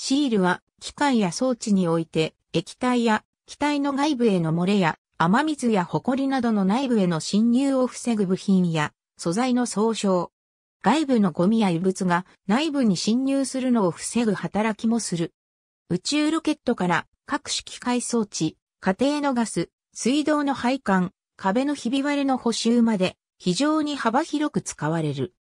シールは機械や装置において液体や機体の外部への漏れや雨水やホコリなどの内部への侵入を防ぐ部品や素材の総称。外部のゴミや異物が内部に侵入するのを防ぐ働きもする。宇宙ロケットから各種機械装置、家庭のガス、水道の配管、壁のひび割れの補修まで非常に幅広く使われる。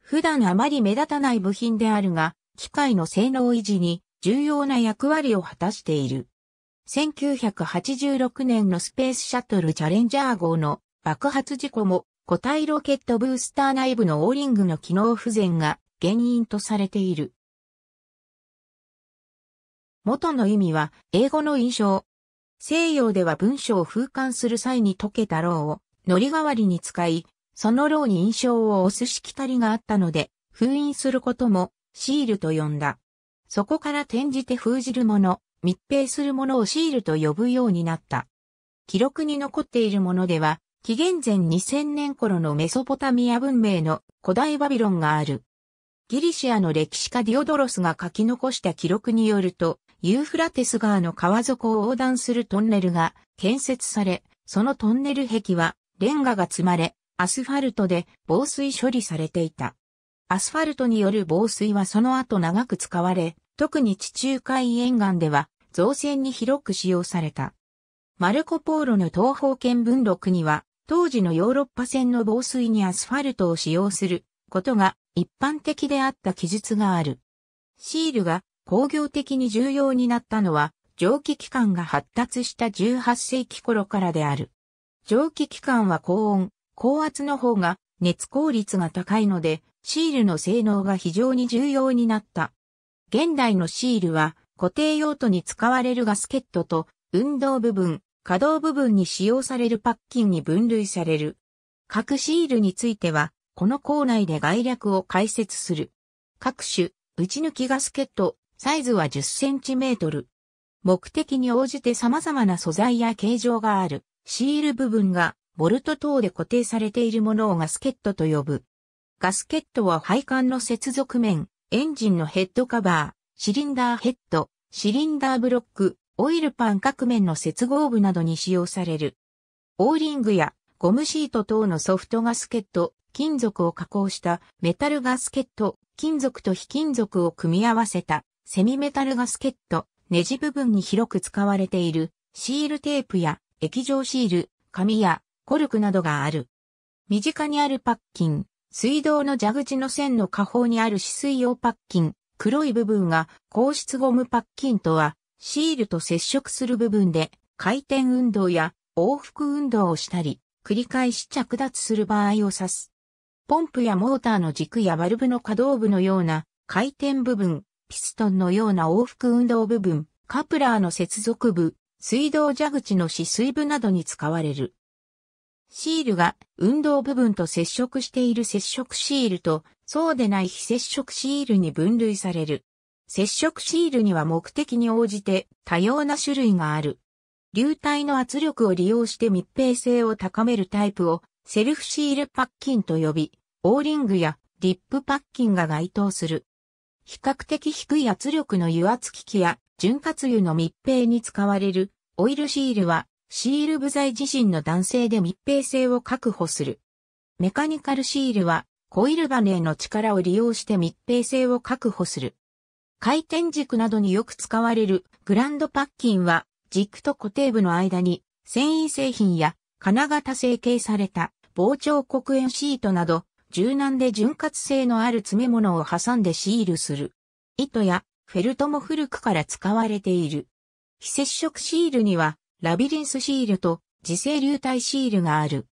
普段あまり目立たない部品であるが、機械の性能維持に重要な役割を果たしている。1986年のスペースシャトルチャレンジャー号の爆発事故も固体ロケットブースター内部のオーリングの機能不全が原因とされている。元の意味は英語の印象。西洋では文章を風換する際に溶けたろうを糊り代わりに使い、そのろうに印象を押すしきたりがあったので、封印することもシールと呼んだ。そこから転じて封じるもの、密閉するものをシールと呼ぶようになった。記録に残っているものでは、紀元前2000年頃のメソポタミア文明の古代バビロンがある。ギリシアの歴史家ディオドロスが書き残した記録によると、ユーフラテス川の川底を横断するトンネルが建設され、そのトンネル壁はレンガが積まれ、アスファルトで防水処理されていた。アスファルトによる防水はその後長く使われ、特に地中海沿岸では造船に広く使用された。マルコ・ポーロの東方見聞録には、当時のヨーロッパ船の防水にアスファルトを使用することが一般的であった記述がある。シールが工業的に重要になったのは、蒸気機関が発達した18世紀頃からである。蒸気機関は高温、高圧の方が熱効率が高いので、シールの性能が非常に重要になった。現代のシールは固定用途に使われるガスケットと運動部分、可動部分に使用されるパッキンに分類される。各シールについては、この校内で概略を解説する。各種、打ち抜きガスケット、サイズは 10cm。目的に応じて様々な素材や形状がある。シール部分がボルト等で固定されているものをガスケットと呼ぶ。ガスケットは配管の接続面、エンジンのヘッドカバー、シリンダーヘッド、シリンダーブロック、オイルパン各面の接合部などに使用される。オーリングやゴムシート等のソフトガスケット、金属を加工したメタルガスケット、金属と非金属を組み合わせたセミメタルガスケット、ネジ部分に広く使われているシールテープや液状シール、紙やコルクなどがある。身近にあるパッキン、水道の蛇口の線の下方にある止水用パッキン、黒い部分が硬質ゴムパッキンとは、シールと接触する部分で回転運動や往復運動をしたり、繰り返し着脱する場合を指す。ポンプやモーターの軸やバルブの可動部のような回転部分、ピストンのような往復運動部分、カプラーの接続部、水道蛇口の止水部などに使われる。シールが運動部分と接触している接触シールとそうでない非接触シールに分類される。接触シールには目的に応じて多様な種類がある。流体の圧力を利用して密閉性を高めるタイプをセルフシールパッキンと呼び、オーリングやリップパッキンが該当する。比較的低い圧力の油圧機器や潤滑油の密閉に使われるオイルシールはシール部材自身の弾性で密閉性を確保する。メカニカルシールはコイルバネの力を利用して密閉性を確保する。回転軸などによく使われるグランドパッキンは軸と固定部の間に繊維製品や金型成形された膨張黒鉛シートなど柔軟で潤滑性のある詰め物を挟んでシールする。糸やフェルトも古くから使われている。非接触シールにはラビリンスシールと磁性流体シールがある。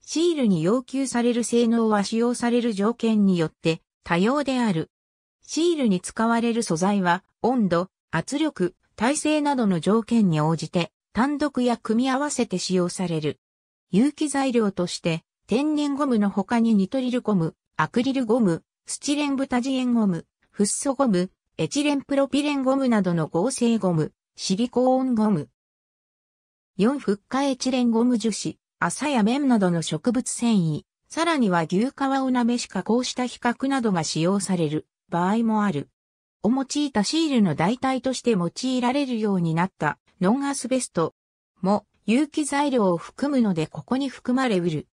シールに要求される性能は使用される条件によって多様である。シールに使われる素材は温度、圧力、耐性などの条件に応じて単独や組み合わせて使用される。有機材料として天然ゴムの他にニトリルゴム、アクリルゴム、スチレンブタジエンゴム、フッ素ゴム、エチレンプロピレンゴムなどの合成ゴム、シリコーンゴム、4フッ化エチレンゴム樹脂、麻や綿などの植物繊維、さらには牛皮をなめし加工した比較などが使用される場合もある。お用いたシールの代替として用いられるようになったノンアスベストも有機材料を含むのでここに含まれうる。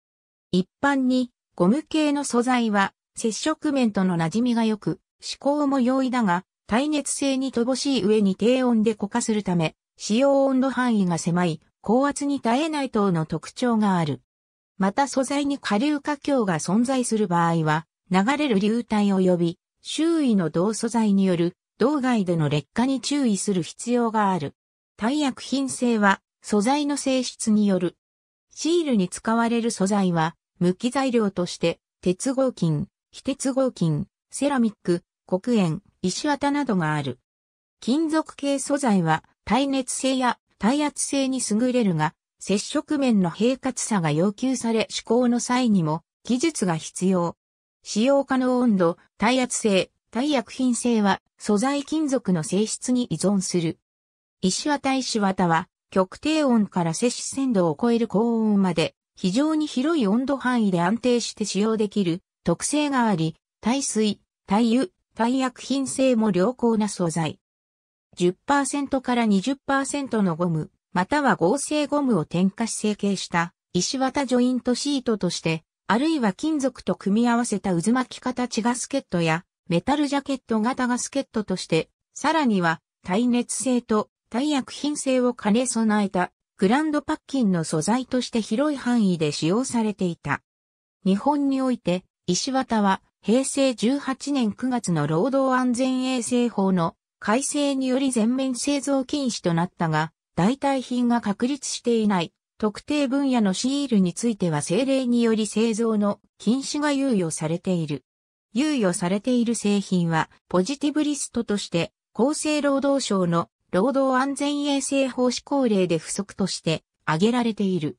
一般にゴム系の素材は接触面との馴染みが良く、思考も容易だが耐熱性に乏しい上に低温で固化するため使用温度範囲が狭い高圧に耐えない等の特徴がある。また素材に下流下境が存在する場合は、流れる流体及び周囲の同素材による道外での劣化に注意する必要がある。耐薬品性は素材の性質による。シールに使われる素材は、無機材料として、鉄合金、非鉄合金、セラミック、黒鉛、石綿などがある。金属系素材は耐熱性や耐圧性に優れるが、接触面の平滑さが要求され試行の際にも技術が必要。使用可能温度、耐圧性、耐薬品性は素材金属の性質に依存する。石綿石綿は極低温から摂取鮮度を超える高温まで非常に広い温度範囲で安定して使用できる特性があり、耐水、耐油、耐薬品性も良好な素材。10%から20%のゴム、または合成ゴムを添加し成形した石綿ジョイントシートとして、あるいは金属と組み合わせた渦巻き形ガスケットやメタルジャケット型ガスケットとして、さらには耐熱性と耐薬品性を兼ね備えたグランドパッキンの素材として広い範囲で使用されていた。日本において石綿は平成18年9月の労働安全衛生法の改正により全面製造禁止となったが、代替品が確立していない特定分野のシールについては政令により製造の禁止が猶予されている。猶予されている製品はポジティブリストとして厚生労働省の労働安全衛生法施行令で不足として挙げられている。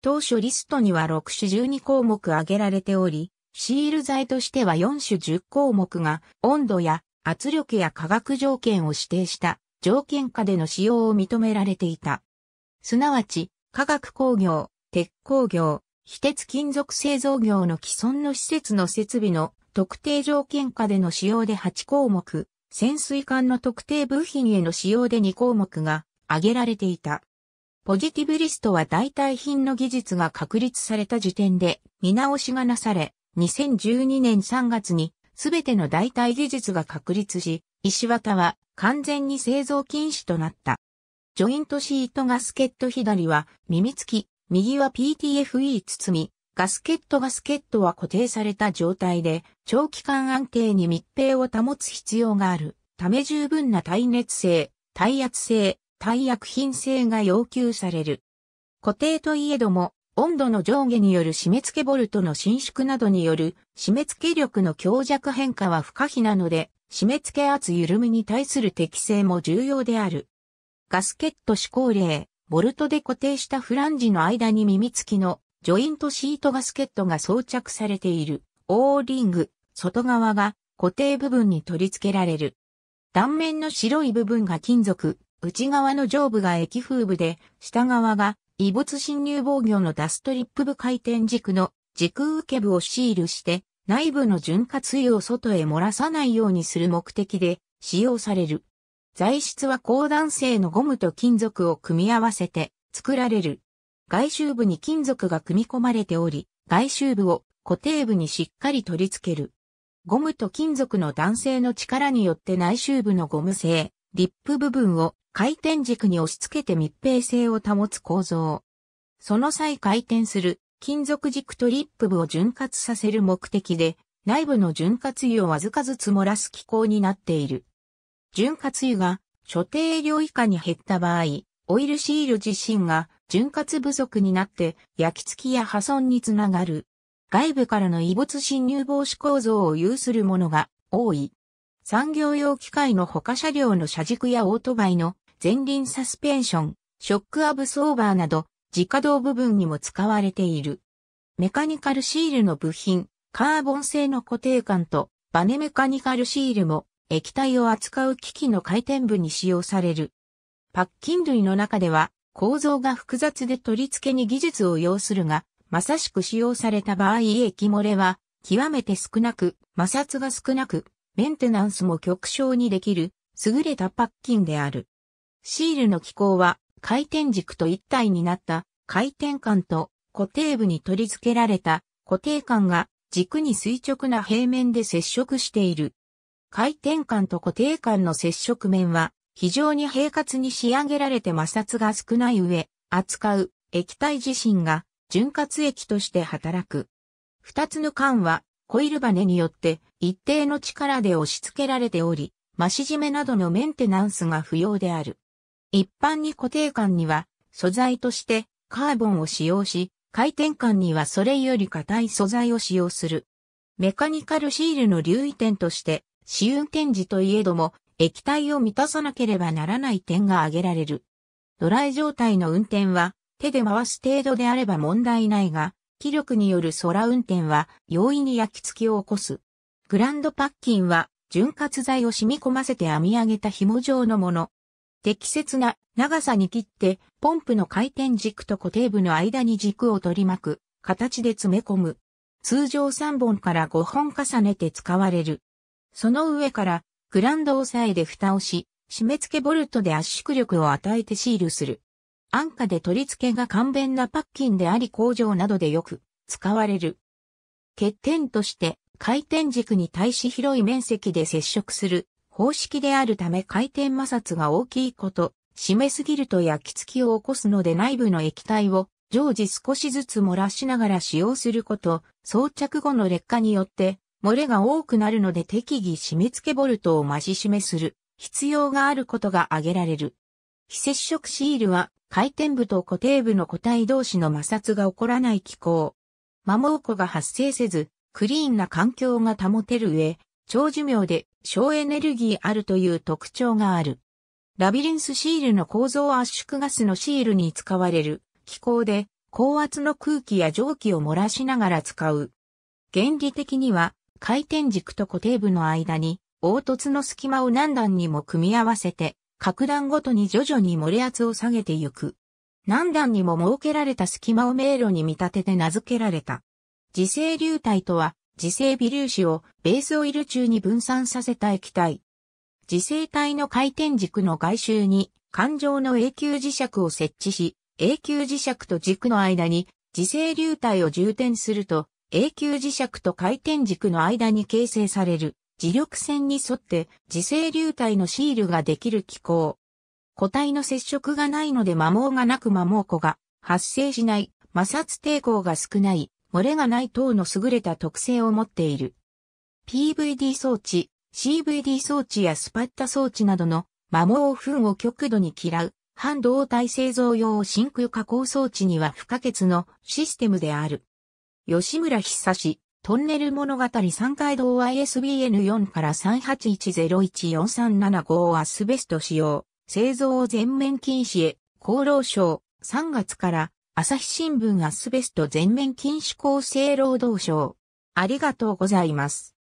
当初リストには6種12項目挙げられており、シール剤としては4種10項目が温度や圧力や化学条件を指定した条件下での使用を認められていた。すなわち、化学工業、鉄工業、非鉄金属製造業の既存の施設の設備の特定条件下での使用で8項目、潜水艦の特定部品への使用で2項目が挙げられていた。ポジティブリストは代替品の技術が確立された時点で見直しがなされ、2012年3月にすべての代替技術が確立し、石綿は完全に製造禁止となった。ジョイントシートガスケット左は耳付き、右は PTFE 包み、ガスケットガスケットは固定された状態で長期間安定に密閉を保つ必要があるため十分な耐熱性、耐圧性、耐薬品性が要求される。固定といえども温度の上下による締め付けボルトの伸縮などによる締め付け力の強弱変化は不可避なので、締め付け圧緩みに対する適性も重要である。ガスケット指向例、ボルトで固定したフランジの間に耳付きのジョイントシートガスケットが装着されているオーリング、外側が固定部分に取り付けられる。断面の白い部分が金属、内側の上部が液風部で、下側が異物侵入防御のダストリップ部回転軸の軸受け部をシールして内部の潤滑油を外へ漏らさないようにする目的で使用される。材質は高弾性のゴムと金属を組み合わせて作られる。外周部に金属が組み込まれており、外周部を固定部にしっかり取り付ける。ゴムと金属の弾性の力によって内周部のゴム製、リップ部分を回転軸に押し付けて密閉性を保つ構造。その際回転する金属軸とリップ部を潤滑させる目的で、内部の潤滑油をわずかずつ漏らす機構になっている。潤滑油が所定量以下に減った場合、オイルシール自身が潤滑不足になって焼き付きや破損につながる。外部からの異物侵入防止構造を有するものが多い。産業用機械の他車両の車軸やオートバイの前輪サスペンション、ショックアブソーバーなど、自家動部分にも使われている。メカニカルシールの部品、カーボン製の固定管と、バネメカニカルシールも、液体を扱う機器の回転部に使用される。パッキン類の中では、構造が複雑で取り付けに技術を要するが、まさしく使用された場合液漏れは、極めて少なく、摩擦が少なく、メンテナンスも極小にできる、優れたパッキンである。シールの機構は、回転軸と一体になった回転管と固定部に取り付けられた固定管が軸に垂直な平面で接触している。回転管と固定管の接触面は非常に平滑に仕上げられて摩擦が少ない上、扱う液体自身が潤滑液として働く。二つの管はコイルバネによって一定の力で押し付けられており、増し締めなどのメンテナンスが不要である。一般に固定管には素材としてカーボンを使用し、回転管にはそれより硬い素材を使用する。メカニカルシールの留意点として試運転時といえども液体を満たさなければならない点が挙げられる。ドライ状態の運転は手で回す程度であれば問題ないが、気力による空運転は容易に焼き付きを起こす。グランドパッキンは、潤滑剤を染み込ませて編み上げた紐状のもの。適切な長さに切って、ポンプの回転軸と固定部の間に軸を取り巻く、形で詰め込む。通常3本から5本重ねて使われる。その上から、グランド押さえで蓋をし、締め付けボルトで圧縮力を与えてシールする。安価で取り付けが簡便なパッキンであり工場などでよく使われる。欠点として回転軸に対し広い面積で接触する方式であるため回転摩擦が大きいこと、締めすぎると焼き付きを起こすので内部の液体を常時少しずつ漏らしながら使用すること、装着後の劣化によって漏れが多くなるので適宜締め付けボルトを増し締めする必要があることが挙げられる。非接触シールは回転部と固定部の固体同士の摩擦が起こらない機構。摩耗庫が発生せず、クリーンな環境が保てる上、長寿命で省エネルギーあるという特徴がある。ラビリンスシールの構造圧縮ガスのシールに使われる気候で高圧の空気や蒸気を漏らしながら使う。原理的には回転軸と固定部の間に凹凸の隙間を何段にも組み合わせて各段ごとに徐々に漏れ圧を下げていく。何段にも設けられた隙間を迷路に見立てて名付けられた。磁性流体とは、磁性微粒子をベースオイル中に分散させた液体。磁性体の回転軸の外周に、環状の永久磁石を設置し、永久磁石と軸の間に、磁性流体を充填すると、永久磁石と回転軸の間に形成される磁力線に沿って磁性流体のシールができる機構。固体の接触がないので摩耗がなく摩耗庫が発生しない摩擦抵抗が少ない漏れがない等の優れた特性を持っている。PVD 装置、CVD 装置やスパッタ装置などの摩耗粉を極度に嫌う半導体製造用真空加工装置には不可欠のシステムである。吉村久志、トンネル物語三階堂 ISBN4 から381014375アスベスト使用、製造を全面禁止へ、厚労省、3月から朝日新聞アスベスト全面禁止厚生労働省。ありがとうございます。